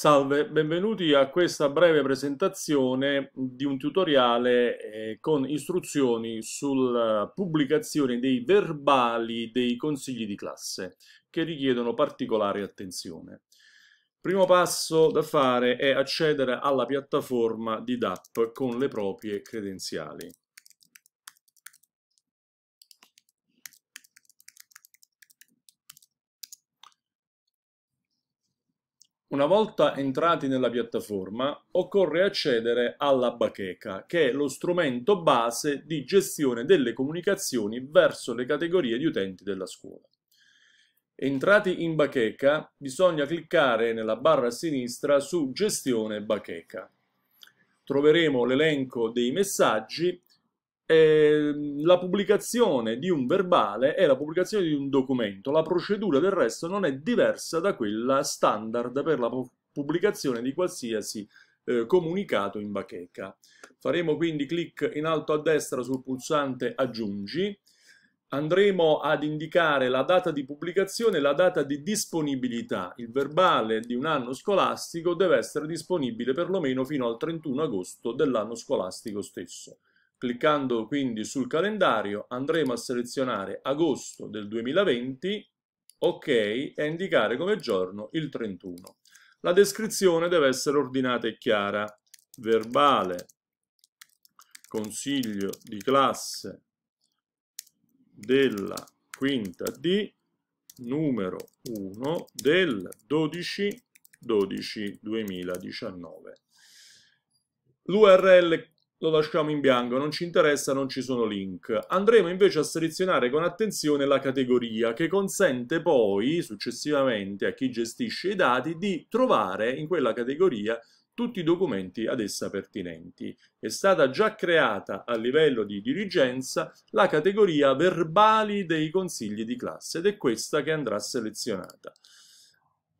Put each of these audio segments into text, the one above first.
Salve, benvenuti a questa breve presentazione di un tutoriale eh, con istruzioni sulla eh, pubblicazione dei verbali dei consigli di classe che richiedono particolare attenzione. Primo passo da fare è accedere alla piattaforma di DAP con le proprie credenziali. Una volta entrati nella piattaforma, occorre accedere alla bacheca, che è lo strumento base di gestione delle comunicazioni verso le categorie di utenti della scuola. Entrati in bacheca, bisogna cliccare nella barra a sinistra su Gestione bacheca. Troveremo l'elenco dei messaggi Ehm, la pubblicazione di un verbale è la pubblicazione di un documento. La procedura del resto non è diversa da quella standard per la pubblicazione di qualsiasi eh, comunicato in bacheca. Faremo quindi clic in alto a destra sul pulsante aggiungi. Andremo ad indicare la data di pubblicazione e la data di disponibilità. Il verbale di un anno scolastico deve essere disponibile perlomeno fino al 31 agosto dell'anno scolastico stesso. Cliccando quindi sul calendario andremo a selezionare agosto del 2020, ok, e a indicare come giorno il 31. La descrizione deve essere ordinata e chiara. Verbale, consiglio di classe della quinta D, numero 1 del 12 12 2019. L'URL lo lasciamo in bianco, non ci interessa, non ci sono link. Andremo invece a selezionare con attenzione la categoria che consente poi successivamente a chi gestisce i dati di trovare in quella categoria tutti i documenti ad essa pertinenti. È stata già creata a livello di dirigenza la categoria verbali dei consigli di classe ed è questa che andrà selezionata.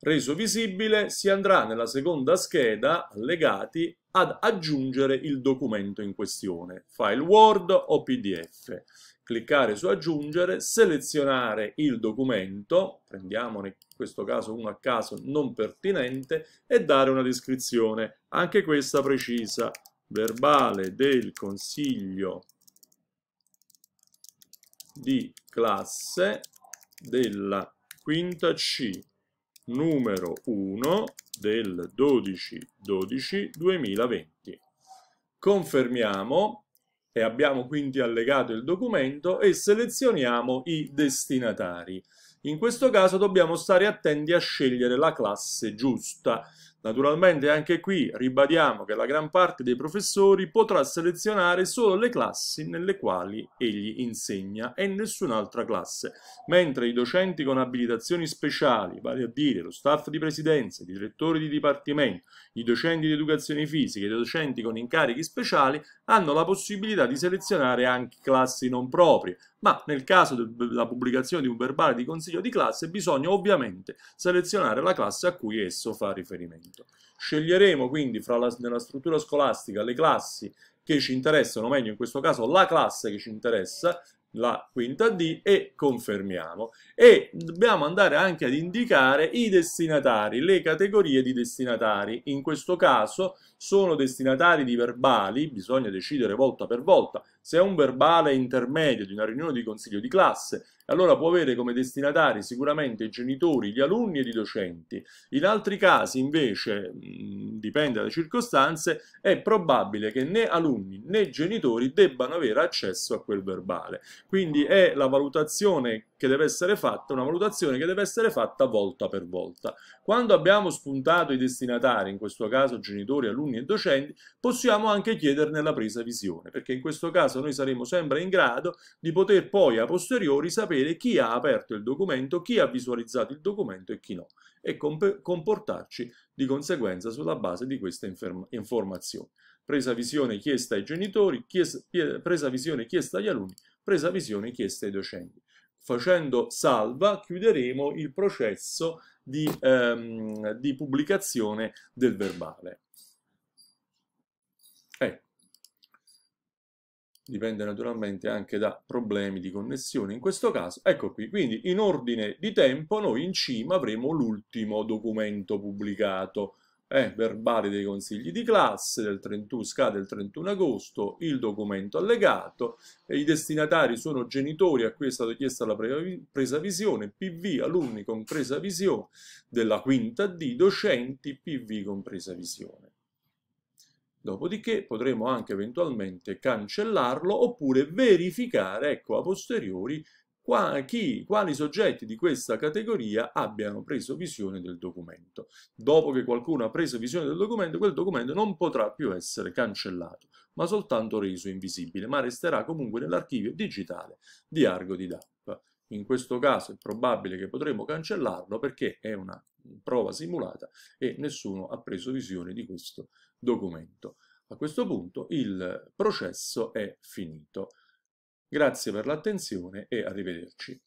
Reso visibile si andrà nella seconda scheda, allegati, ad aggiungere il documento in questione, file Word o PDF. Cliccare su aggiungere, selezionare il documento, prendiamone in questo caso uno a caso non pertinente, e dare una descrizione, anche questa precisa, verbale del consiglio di classe della quinta C numero 1 del 12 12 2020. Confermiamo e abbiamo quindi allegato il documento e selezioniamo i destinatari. In questo caso dobbiamo stare attenti a scegliere la classe giusta. Naturalmente anche qui ribadiamo che la gran parte dei professori potrà selezionare solo le classi nelle quali egli insegna e nessun'altra classe, mentre i docenti con abilitazioni speciali, vale a dire lo staff di presidenza, i direttori di dipartimento, i docenti di educazione fisica e i docenti con incarichi speciali, hanno la possibilità di selezionare anche classi non proprie, ma nel caso della pubblicazione di un verbale di consiglio di classe bisogna ovviamente selezionare la classe a cui esso fa riferimento appunto. Sceglieremo quindi la, nella struttura scolastica le classi che ci interessano, meglio in questo caso la classe che ci interessa, la quinta D e confermiamo e dobbiamo andare anche ad indicare i destinatari, le categorie di destinatari, in questo caso sono destinatari di verbali, bisogna decidere volta per volta se è un verbale intermedio di una riunione di consiglio di classe, allora può avere come destinatari sicuramente i genitori, gli alunni e i docenti. In altri casi, invece, mm, dipende dalle circostanze, è probabile che né alunni né genitori debbano avere accesso a quel verbale. Quindi è la valutazione che deve essere fatta, una valutazione che deve essere fatta volta per volta. Quando abbiamo spuntato i destinatari, in questo caso genitori, alunni e docenti, possiamo anche chiederne la presa visione, perché in questo caso noi saremo sempre in grado di poter poi a posteriori sapere chi ha aperto il documento, chi ha visualizzato il documento e chi no, e comp comportarci di conseguenza sulla base di queste informazioni. Presa visione chiesta ai genitori, chiesa, presa visione chiesta agli alunni, presa visione chiesta ai docenti facendo salva chiuderemo il processo di, ehm, di pubblicazione del verbale. Eh. Dipende naturalmente anche da problemi di connessione. In questo caso, ecco qui, quindi in ordine di tempo noi in cima avremo l'ultimo documento pubblicato eh, verbali dei consigli di classe del 31, scade il 31 agosto, il documento allegato, e i destinatari sono genitori a cui è stata chiesta la presa visione, PV alunni con presa visione della quinta D, docenti PV con presa visione. Dopodiché potremo anche eventualmente cancellarlo oppure verificare, ecco, a posteriori, qua, chi, quali soggetti di questa categoria abbiano preso visione del documento. Dopo che qualcuno ha preso visione del documento, quel documento non potrà più essere cancellato, ma soltanto reso invisibile, ma resterà comunque nell'archivio digitale di Argo di DAP. In questo caso è probabile che potremo cancellarlo perché è una prova simulata e nessuno ha preso visione di questo documento. A questo punto il processo è finito. Grazie per l'attenzione e arrivederci.